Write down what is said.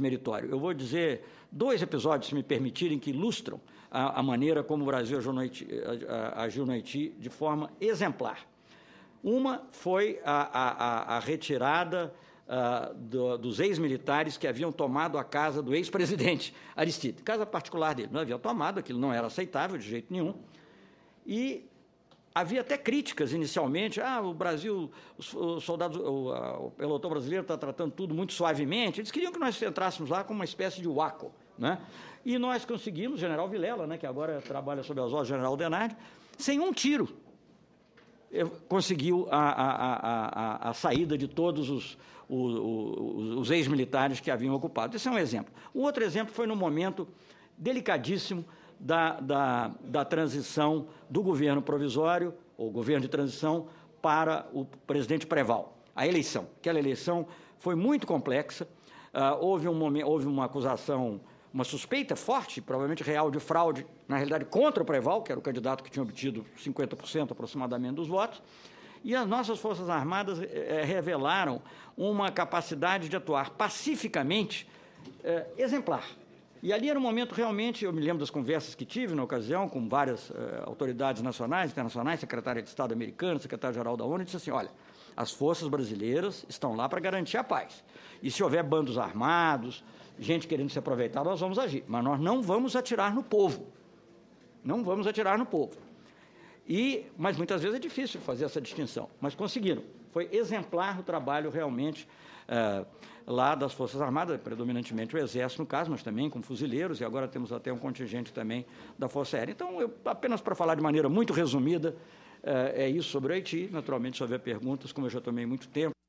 meritório. Eu vou dizer dois episódios, se me permitirem, que ilustram a, a maneira como o Brasil agiu no, Haiti, agiu no, Haiti, de forma exemplar. Uma foi a, a, a retirada ah, do, dos ex-militares que haviam tomado a casa do ex-presidente Aristide, casa particular dele. Não havia tomado, aquilo não era aceitável de jeito nenhum. E Havia até críticas inicialmente, ah, o Brasil, os, soldados, o, a, o, pelotão brasileiro está tratando tudo muito suavemente. Eles queriam que nós entrássemos lá com uma espécie de uaco, né? E nós conseguimos, General Vilela, né, que agora trabalha sob as ordens do General Denardi, sem um tiro, conseguiu a, a, a, a saída de todos os, os, os, os ex-militares que haviam ocupado. Esse é um exemplo. O outro exemplo foi num momento delicadíssimo da, da, da transição do governo provisório, ou governo de transição, para o presidente Preval. A eleição. Aquela eleição foi muito complexa. Uh, houve, um momento, houve uma acusação, uma suspeita forte, provavelmente real, de fraude, na realidade contra o Preval, que era o candidato que tinha obtido 50% aproximadamente dos votos. E as nossas Forças Armadas eh, eh revelaram uma capacidade de atuar pacificamente eh, exemplar. E ali era um momento realmente, eu me lembro das conversas que tive na ocasião com várias eh, autoridades nacionais, internacionais, secretária de Estado americana, secretário-geral da ONU, e disse assim: olha, as forças brasileiras estão lá para garantir a paz. E se houver bandos armados, gente querendo se aproveitar, nós vamos agir. Mas nós não vamos atirar no povo. Não vamos atirar no povo. E, mas muitas vezes é difícil fazer essa distinção, mas conseguiram. Foi exemplar o trabalho realmente eh, lá das Forças Armadas, predominantemente o Exército, no caso, mas também com fuzileiros, e agora temos até um contingente também da Força Aérea. Então, eu, apenas para falar de maneira muito resumida, eh, é isso sobre o Haiti. Naturalmente, se houver perguntas, como eu já tomei muito tempo.